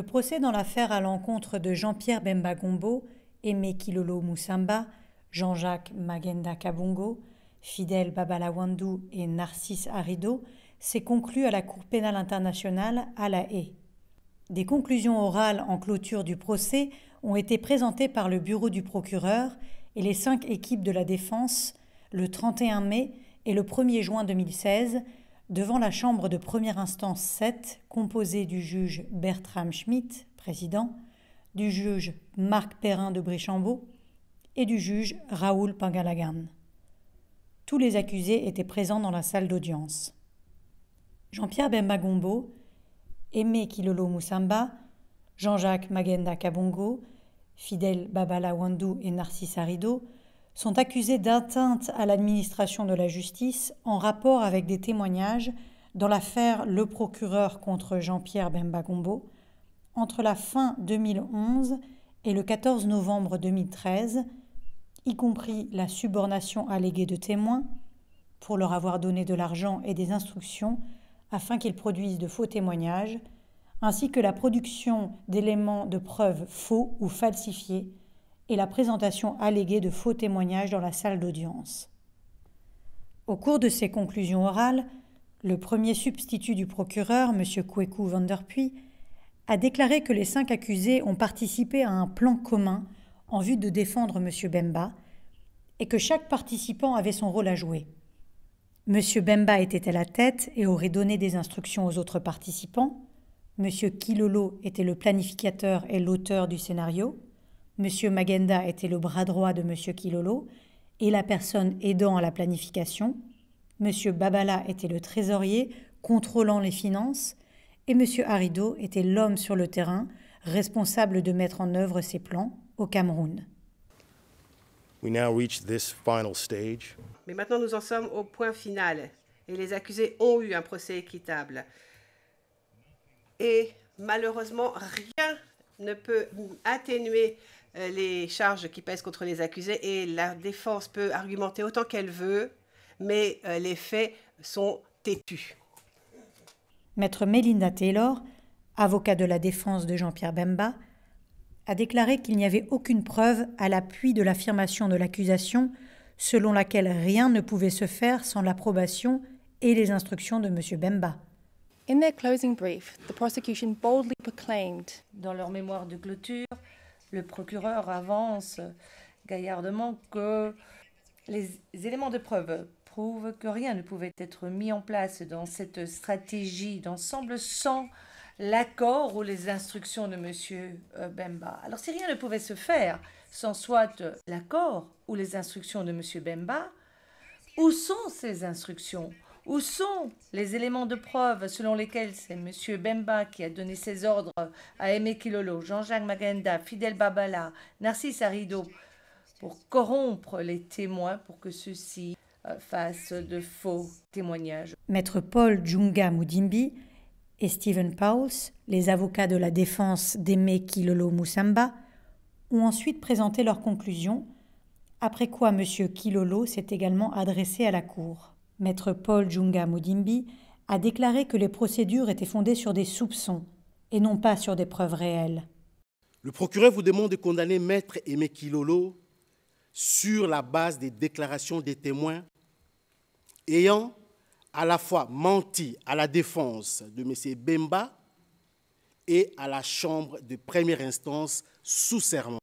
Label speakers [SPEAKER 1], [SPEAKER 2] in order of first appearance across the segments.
[SPEAKER 1] Le procès dans l'affaire à l'encontre de Jean-Pierre Gombo, Aimé Kilolo Moussamba, Jean-Jacques Magenda Kabongo, Fidel Babalawandou et Narcisse Arido s'est conclu à la Cour pénale internationale à La Haye. Des conclusions orales en clôture du procès ont été présentées par le bureau du procureur et les cinq équipes de la défense le 31 mai et le 1er juin 2016 Devant la chambre de première instance 7, composée du juge Bertram Schmitt, président, du juge Marc Perrin de Brichambeau et du juge Raoul Pangalagan. Tous les accusés étaient présents dans la salle d'audience. Jean-Pierre Bembagombo, Aimé Kilolo Moussamba, Jean-Jacques Magenda Kabongo, Fidel Babala et Narcisse Arido sont accusés d'atteinte à l'administration de la justice en rapport avec des témoignages dans l'affaire Le procureur contre Jean-Pierre Bembagombo entre la fin 2011 et le 14 novembre 2013, y compris la subornation alléguée de témoins pour leur avoir donné de l'argent et des instructions afin qu'ils produisent de faux témoignages, ainsi que la production d'éléments de preuve faux ou falsifiés et la présentation alléguée de faux témoignages dans la salle d'audience. Au cours de ces conclusions orales, le premier substitut du procureur, M. Kweku Vanderpuy, a déclaré que les cinq accusés ont participé à un plan commun en vue de défendre M. Bemba et que chaque participant avait son rôle à jouer. M. Bemba était à la tête et aurait donné des instructions aux autres participants. M. Kilolo était le planificateur et l'auteur du scénario. M. Magenda était le bras droit de M. Kilolo et la personne aidant à la planification. M. Babala était le trésorier contrôlant les finances et M. Arido était l'homme sur le terrain responsable de mettre en œuvre ses plans au Cameroun.
[SPEAKER 2] Mais maintenant nous en sommes au point final et les accusés ont eu un procès équitable. Et malheureusement, rien ne peut atténuer euh, les charges qui pèsent contre les accusés et la défense peut argumenter autant qu'elle veut, mais euh, les faits sont têtus.
[SPEAKER 1] Maître Melinda Taylor, avocat de la défense de Jean-Pierre Bemba, a déclaré qu'il n'y avait aucune preuve à l'appui de l'affirmation de l'accusation selon laquelle rien ne pouvait se faire sans l'approbation et les instructions de monsieur Bemba. Dans
[SPEAKER 2] leur mémoire de clôture, le procureur avance gaillardement que les éléments de preuve prouvent que rien ne pouvait être mis en place dans cette stratégie d'ensemble sans l'accord ou les instructions de M. Euh, Bemba. Alors si rien ne pouvait se faire sans soit l'accord ou les instructions de M. Bemba, où sont ces instructions où sont les éléments de preuve selon lesquels c'est M. Bemba qui a donné ses ordres à Aimé Kilolo, Jean-Jacques Magenda, Fidel Babala, Narcisse Arido pour corrompre les témoins pour que ceux-ci euh, fassent de faux témoignages
[SPEAKER 1] Maître Paul Djunga Moudimbi et Stephen Powles, les avocats de la défense d'Aimé Kilolo Moussamba, ont ensuite présenté leurs conclusions, après quoi M. Kilolo s'est également adressé à la Cour. Maître Paul Djunga Mudimbi a déclaré que les procédures étaient fondées sur des soupçons et non pas sur des preuves réelles.
[SPEAKER 2] Le procureur vous demande de condamner Maître Emekilolo sur la base des déclarations des témoins ayant à la fois menti à la défense de M. Bemba et à la Chambre de première instance sous serment.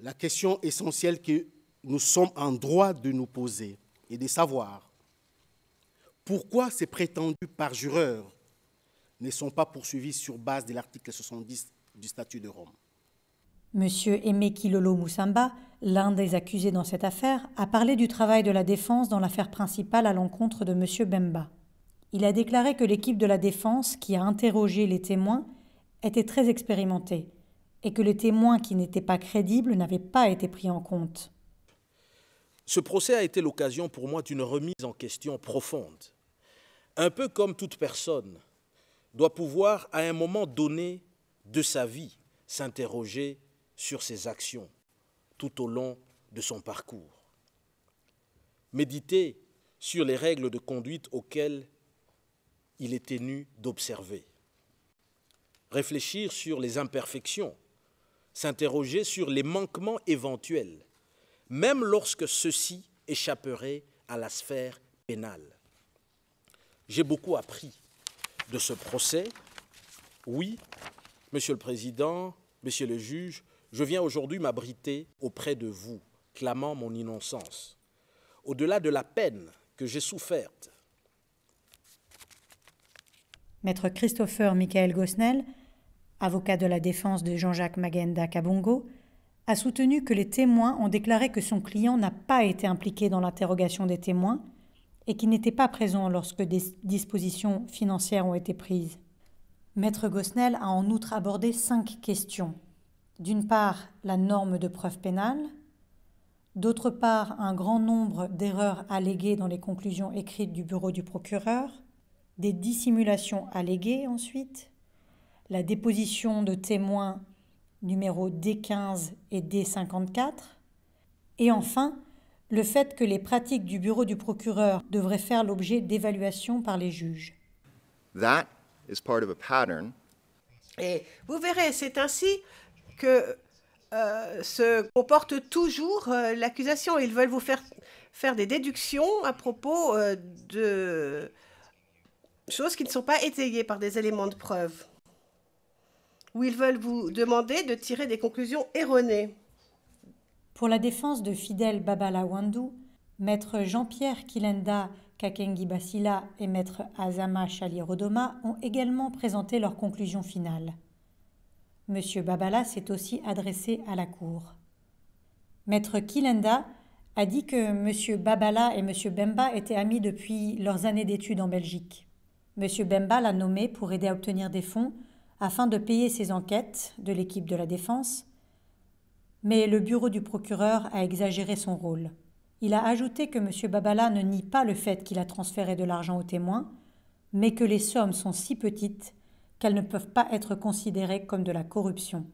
[SPEAKER 2] La question essentielle que nous sommes en droit de nous poser et de savoir pourquoi ces prétendus parjureurs ne sont pas poursuivis sur base de l'article 70 du statut de Rome.
[SPEAKER 1] Monsieur Emekilolo Lolo Moussamba, l'un des accusés dans cette affaire, a parlé du travail de la défense dans l'affaire principale à l'encontre de Monsieur Bemba. Il a déclaré que l'équipe de la défense qui a interrogé les témoins était très expérimentée et que les témoins qui n'étaient pas crédibles n'avaient pas été pris en compte.
[SPEAKER 2] Ce procès a été l'occasion pour moi d'une remise en question profonde. Un peu comme toute personne doit pouvoir, à un moment donné de sa vie, s'interroger sur ses actions tout au long de son parcours. Méditer sur les règles de conduite auxquelles il est tenu d'observer. Réfléchir sur les imperfections, s'interroger sur les manquements éventuels même lorsque ceux-ci échapperaient à la sphère pénale. J'ai beaucoup appris de ce procès. Oui, Monsieur le Président, Monsieur le juge, je viens aujourd'hui m'abriter auprès de vous, clamant mon innocence. Au-delà de la peine que j'ai soufferte.
[SPEAKER 1] Maître Christopher Michael Gosnell, avocat de la défense de Jean-Jacques Magenda Kabongo, a soutenu que les témoins ont déclaré que son client n'a pas été impliqué dans l'interrogation des témoins et qu'il n'était pas présent lorsque des dispositions financières ont été prises. Maître gosnel a en outre abordé cinq questions. D'une part, la norme de preuve pénale, d'autre part, un grand nombre d'erreurs alléguées dans les conclusions écrites du bureau du procureur, des dissimulations alléguées ensuite, la déposition de témoins numéro D15 et D54. Et enfin, le fait que les pratiques du bureau du procureur devraient faire l'objet d'évaluation par les juges. Et vous verrez, c'est ainsi que euh, se
[SPEAKER 2] comporte toujours euh, l'accusation. Ils veulent vous faire faire des déductions à propos euh, de choses qui ne sont pas étayées par des éléments de preuve
[SPEAKER 1] où ils veulent vous demander de tirer des conclusions erronées. Pour la défense de Fidel Wandu, maître Jean-Pierre Kilenda Kakengi Basila et maître Azama Rodoma ont également présenté leurs conclusions finales. Monsieur Babala s'est aussi adressé à la Cour. Maître Kilenda a dit que M. Babala et M. Bemba étaient amis depuis leurs années d'études en Belgique. M. Bemba l'a nommé pour aider à obtenir des fonds afin de payer ses enquêtes de l'équipe de la défense, mais le bureau du procureur a exagéré son rôle. Il a ajouté que M. Babala ne nie pas le fait qu'il a transféré de l'argent aux témoins, mais que les sommes sont si petites qu'elles ne peuvent pas être considérées comme de la corruption.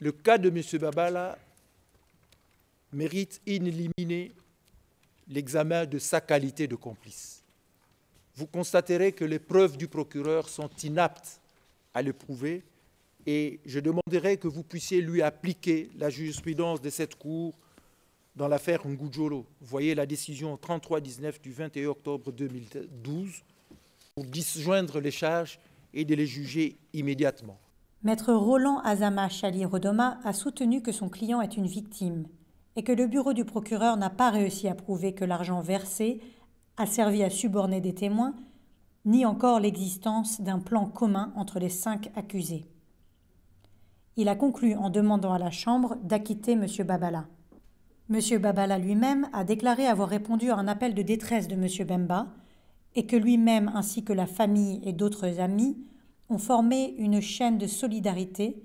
[SPEAKER 2] Le cas de M. Babala mérite inéliminer l'examen de sa qualité de complice. Vous constaterez que les preuves du procureur sont inaptes à le prouver Et je demanderai que vous puissiez lui appliquer la jurisprudence de cette Cour dans l'affaire Ngujolo. voyez la décision 33-19 du 21 octobre 2012 pour disjoindre les charges et de les juger immédiatement.
[SPEAKER 1] Maître Roland Azama Chali Rodoma a soutenu que son client est une victime et que le bureau du procureur n'a pas réussi à prouver que l'argent versé a servi à suborner des témoins ni encore l'existence d'un plan commun entre les cinq accusés. Il a conclu en demandant à la Chambre d'acquitter M. Babala. M. Babala lui-même a déclaré avoir répondu à un appel de détresse de M. Bemba et que lui-même ainsi que la famille et d'autres amis ont formé une chaîne de solidarité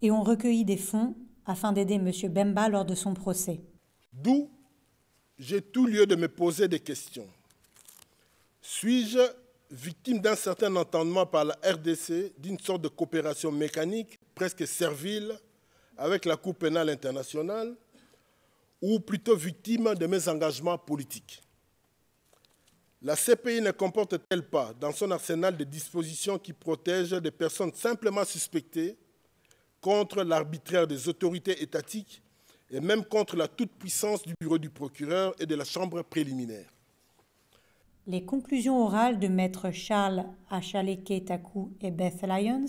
[SPEAKER 1] et ont recueilli des fonds afin d'aider M. Bemba lors de son procès. D'où
[SPEAKER 2] j'ai tout lieu de me poser des questions. Suis-je victime d'un certain entendement par la RDC, d'une sorte de coopération mécanique, presque servile, avec la Cour pénale internationale, ou plutôt victime de mes engagements politiques. La CPI ne comporte-t-elle pas dans son arsenal des dispositions qui protègent des personnes simplement suspectées contre l'arbitraire des autorités étatiques et même contre la toute-puissance du bureau du procureur et de la chambre préliminaire
[SPEAKER 1] les conclusions orales de maître Charles Achaleke takou et Beth Lyons,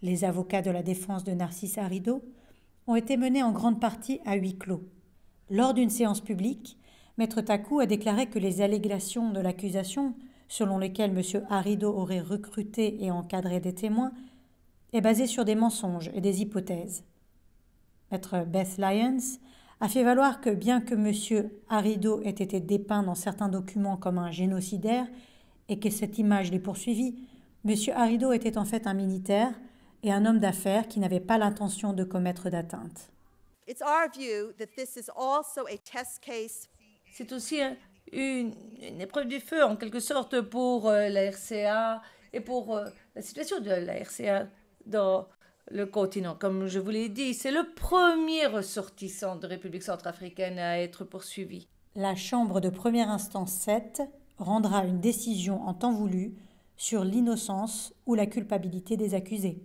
[SPEAKER 1] les avocats de la défense de Narcisse Harido, ont été menées en grande partie à huis clos. Lors d'une séance publique, maître Takou a déclaré que les allégations de l'accusation, selon lesquelles M. Harido aurait recruté et encadré des témoins, est basée sur des mensonges et des hypothèses. Maître Beth Lyons a fait valoir que bien que M. Arido ait été dépeint dans certains documents comme un génocidaire et que cette image l'ait poursuivi, M. Arido était en fait un militaire et un homme d'affaires qui n'avait pas l'intention de commettre d'atteinte.
[SPEAKER 2] C'est aussi une, une, épreuve du feu, en quelque sorte, pour euh, la RCA et pour euh, la situation de la RCA dans le continent. Comme je vous l'ai dit, c'est le premier ressortissant de République centrafricaine à être poursuivi.
[SPEAKER 1] La Chambre de première instance 7 rendra une décision en temps voulu sur l'innocence ou la culpabilité des accusés.